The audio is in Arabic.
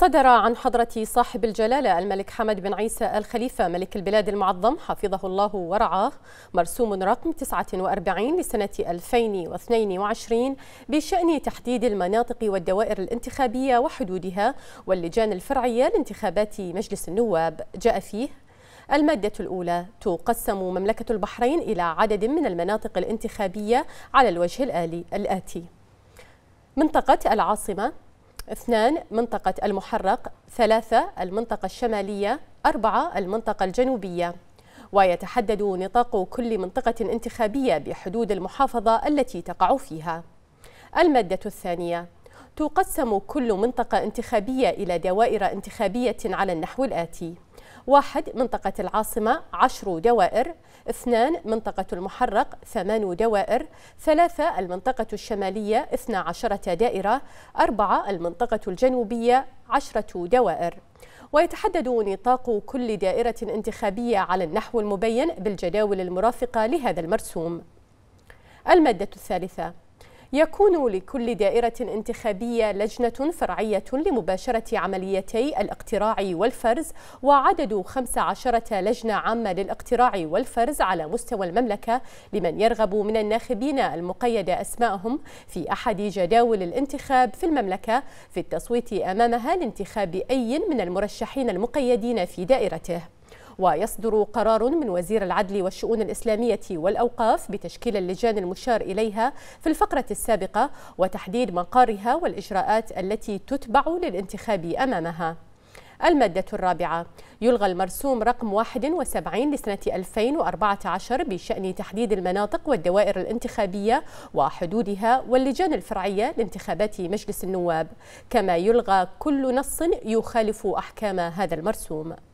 صدر عن حضرة صاحب الجلالة الملك حمد بن عيسى الخليفة ملك البلاد المعظم حفظه الله ورعاه مرسوم رقم 49 لسنة 2022 بشأن تحديد المناطق والدوائر الانتخابية وحدودها واللجان الفرعية لانتخابات مجلس النواب جاء فيه المادة الأولى تقسم مملكة البحرين إلى عدد من المناطق الانتخابية على الوجه الآلي الآتي منطقة العاصمة اثنان منطقة المحرق ثلاثة المنطقة الشمالية أربعة المنطقة الجنوبية ويتحدد نطاق كل منطقة انتخابية بحدود المحافظة التي تقع فيها المادة الثانية تقسم كل منطقة انتخابية إلى دوائر انتخابية على النحو الآتي واحد منطقة العاصمة عشر دوائر اثنان منطقة المحرق ثمان دوائر ثلاثة المنطقة الشمالية اثنا عشرة دائرة أربعة المنطقة الجنوبية عشرة دوائر ويتحدد نطاق كل دائرة انتخابية على النحو المبين بالجداول المرافقة لهذا المرسوم المادة الثالثة يكون لكل دائرة انتخابية لجنة فرعية لمباشرة عمليتي الاقتراع والفرز وعدد 15 لجنة عامة للاقتراع والفرز على مستوى المملكة لمن يرغب من الناخبين المقيدة أسماءهم في أحد جداول الانتخاب في المملكة في التصويت أمامها لانتخاب أي من المرشحين المقيدين في دائرته ويصدر قرار من وزير العدل والشؤون الإسلامية والأوقاف بتشكيل اللجان المشار إليها في الفقرة السابقة وتحديد مقارها والإجراءات التي تتبع للانتخاب أمامها المادة الرابعة يلغى المرسوم رقم 71 لسنة 2014 بشأن تحديد المناطق والدوائر الانتخابية وحدودها واللجان الفرعية لانتخابات مجلس النواب كما يلغى كل نص يخالف أحكام هذا المرسوم